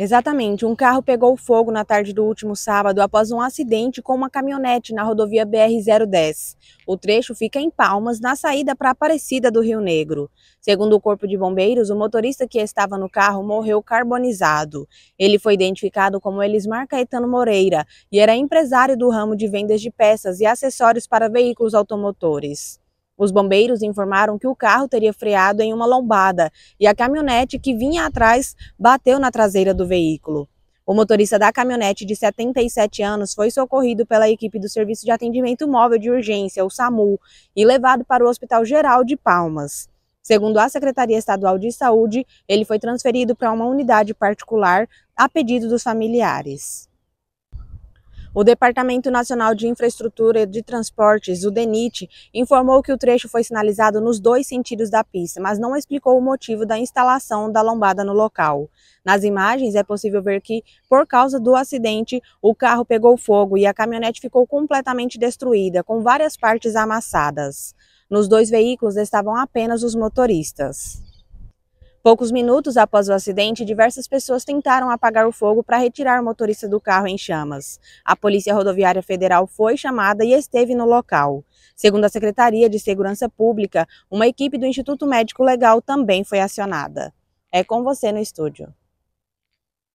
Exatamente. Um carro pegou fogo na tarde do último sábado após um acidente com uma caminhonete na rodovia BR-010. O trecho fica em Palmas, na saída para Aparecida do Rio Negro. Segundo o Corpo de Bombeiros, o motorista que estava no carro morreu carbonizado. Ele foi identificado como Elismar Caetano Moreira e era empresário do ramo de vendas de peças e acessórios para veículos automotores. Os bombeiros informaram que o carro teria freado em uma lombada e a caminhonete que vinha atrás bateu na traseira do veículo. O motorista da caminhonete de 77 anos foi socorrido pela equipe do Serviço de Atendimento Móvel de Urgência, o SAMU, e levado para o Hospital Geral de Palmas. Segundo a Secretaria Estadual de Saúde, ele foi transferido para uma unidade particular a pedido dos familiares. O Departamento Nacional de Infraestrutura de Transportes, o DENIT, informou que o trecho foi sinalizado nos dois sentidos da pista, mas não explicou o motivo da instalação da lombada no local. Nas imagens é possível ver que, por causa do acidente, o carro pegou fogo e a caminhonete ficou completamente destruída, com várias partes amassadas. Nos dois veículos estavam apenas os motoristas. Poucos minutos após o acidente, diversas pessoas tentaram apagar o fogo para retirar o motorista do carro em chamas. A Polícia Rodoviária Federal foi chamada e esteve no local. Segundo a Secretaria de Segurança Pública, uma equipe do Instituto Médico Legal também foi acionada. É com você no estúdio.